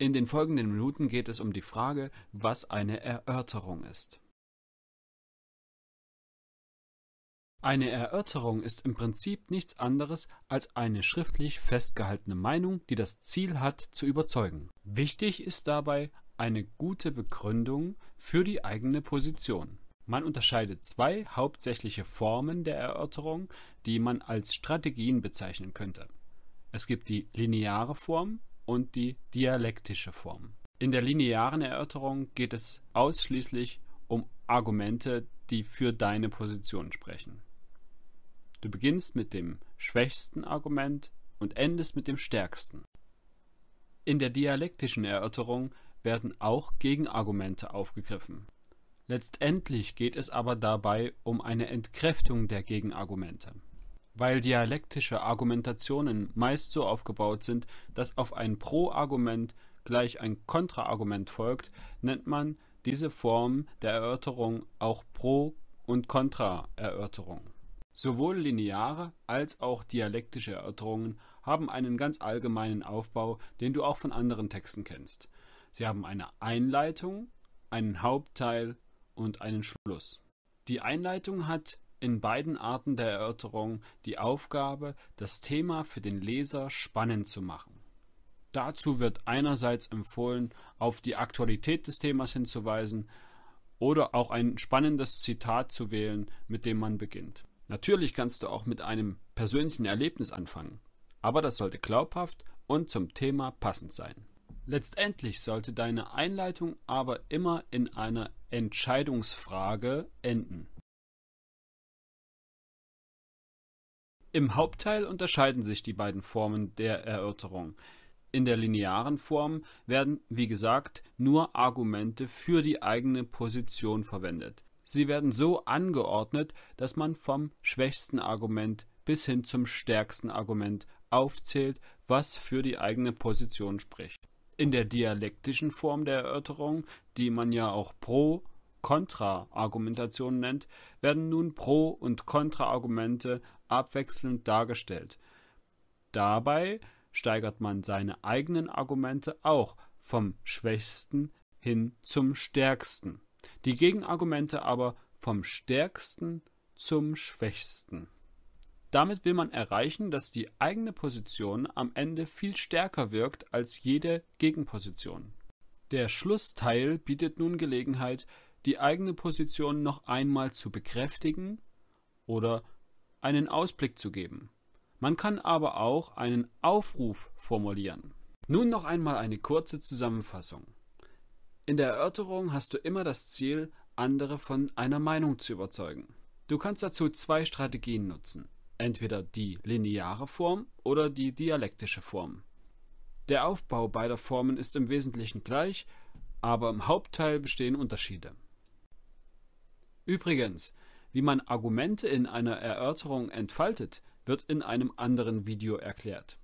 In den folgenden Minuten geht es um die Frage, was eine Erörterung ist. Eine Erörterung ist im Prinzip nichts anderes als eine schriftlich festgehaltene Meinung, die das Ziel hat, zu überzeugen. Wichtig ist dabei eine gute Begründung für die eigene Position. Man unterscheidet zwei hauptsächliche Formen der Erörterung, die man als Strategien bezeichnen könnte. Es gibt die lineare Form, und die dialektische Form. In der linearen Erörterung geht es ausschließlich um Argumente, die für deine Position sprechen. Du beginnst mit dem schwächsten Argument und endest mit dem stärksten. In der dialektischen Erörterung werden auch Gegenargumente aufgegriffen. Letztendlich geht es aber dabei um eine Entkräftung der Gegenargumente weil dialektische Argumentationen meist so aufgebaut sind, dass auf ein Pro-Argument gleich ein Kontra-Argument folgt, nennt man diese Form der Erörterung auch Pro- und Kontra-Erörterung. Sowohl lineare als auch dialektische Erörterungen haben einen ganz allgemeinen Aufbau, den du auch von anderen Texten kennst. Sie haben eine Einleitung, einen Hauptteil und einen Schluss. Die Einleitung hat in beiden Arten der Erörterung die Aufgabe, das Thema für den Leser spannend zu machen. Dazu wird einerseits empfohlen, auf die Aktualität des Themas hinzuweisen oder auch ein spannendes Zitat zu wählen, mit dem man beginnt. Natürlich kannst du auch mit einem persönlichen Erlebnis anfangen, aber das sollte glaubhaft und zum Thema passend sein. Letztendlich sollte deine Einleitung aber immer in einer Entscheidungsfrage enden. Im Hauptteil unterscheiden sich die beiden Formen der Erörterung. In der linearen Form werden, wie gesagt, nur Argumente für die eigene Position verwendet. Sie werden so angeordnet, dass man vom schwächsten Argument bis hin zum stärksten Argument aufzählt, was für die eigene Position spricht. In der dialektischen Form der Erörterung, die man ja auch pro Kontraargumentation nennt, werden nun Pro- und Kontraargumente abwechselnd dargestellt. Dabei steigert man seine eigenen Argumente auch vom schwächsten hin zum stärksten, die Gegenargumente aber vom stärksten zum schwächsten. Damit will man erreichen, dass die eigene Position am Ende viel stärker wirkt als jede Gegenposition. Der Schlussteil bietet nun Gelegenheit, die eigene Position noch einmal zu bekräftigen oder einen Ausblick zu geben. Man kann aber auch einen Aufruf formulieren. Nun noch einmal eine kurze Zusammenfassung. In der Erörterung hast du immer das Ziel, andere von einer Meinung zu überzeugen. Du kannst dazu zwei Strategien nutzen, entweder die lineare Form oder die dialektische Form. Der Aufbau beider Formen ist im Wesentlichen gleich, aber im Hauptteil bestehen Unterschiede. Übrigens, wie man Argumente in einer Erörterung entfaltet, wird in einem anderen Video erklärt